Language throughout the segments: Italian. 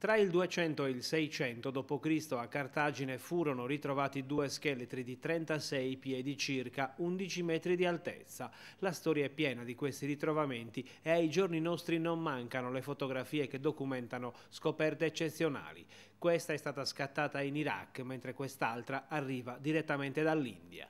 Tra il 200 e il 600 d.C. a Cartagine furono ritrovati due scheletri di 36 piedi circa, 11 metri di altezza. La storia è piena di questi ritrovamenti e ai giorni nostri non mancano le fotografie che documentano scoperte eccezionali. Questa è stata scattata in Iraq, mentre quest'altra arriva direttamente dall'India.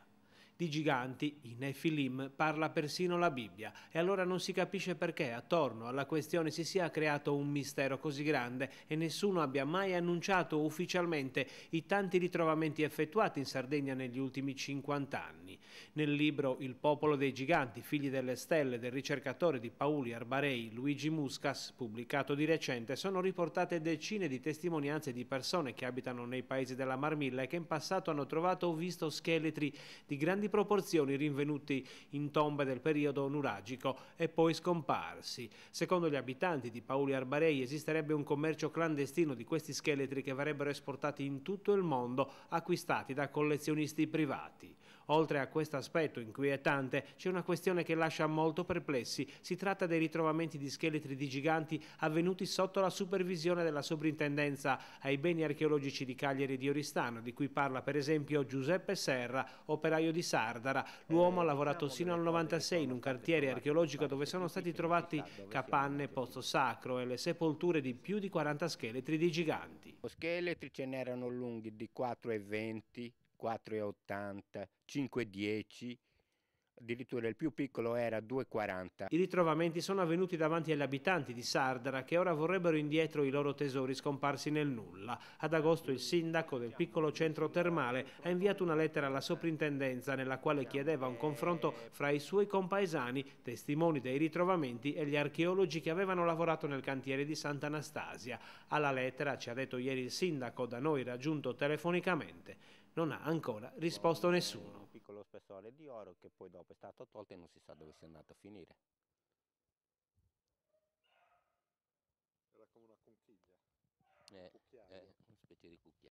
Di giganti, in Nefilim, parla persino la Bibbia e allora non si capisce perché attorno alla questione si sia creato un mistero così grande e nessuno abbia mai annunciato ufficialmente i tanti ritrovamenti effettuati in Sardegna negli ultimi 50 anni. Nel libro Il popolo dei giganti, figli delle stelle del ricercatore di Paoli Arbarei Luigi Muscas, pubblicato di recente, sono riportate decine di testimonianze di persone che abitano nei paesi della Marmilla e che in passato hanno trovato o visto scheletri di grandi proporzioni rinvenuti in tombe del periodo nuragico e poi scomparsi. Secondo gli abitanti di Paoli Arbarei esisterebbe un commercio clandestino di questi scheletri che verrebbero esportati in tutto il mondo acquistati da collezionisti privati. Oltre a questo aspetto inquietante c'è una questione che lascia molto perplessi. Si tratta dei ritrovamenti di scheletri di giganti avvenuti sotto la supervisione della Sovrintendenza ai beni archeologici di Cagliari e di Oristano, di cui parla per esempio Giuseppe Serra, operaio di Sardara. L'uomo ha lavorato diciamo sino al 96 in un quartiere archeologico dove sono stati trovati capanne, posto sacro e le sepolture di più di 40 scheletri di giganti. Scheletri ce n'erano lunghi di 4,20 4,80, 5,10, addirittura il più piccolo era 2,40. I ritrovamenti sono avvenuti davanti agli abitanti di Sardara che ora vorrebbero indietro i loro tesori scomparsi nel nulla. Ad agosto il sindaco del piccolo centro termale ha inviato una lettera alla soprintendenza nella quale chiedeva un confronto fra i suoi compaesani, testimoni dei ritrovamenti e gli archeologi che avevano lavorato nel cantiere di Sant'Anastasia. Alla lettera ci ha detto ieri il sindaco, da noi raggiunto telefonicamente, non ha ancora risposto nessuno. Un piccolo spessore di oro che poi dopo è stato tolto e non si sa dove sia andato a finire. Era come una conchiglia. Eh, eh una specie di cucchiaio.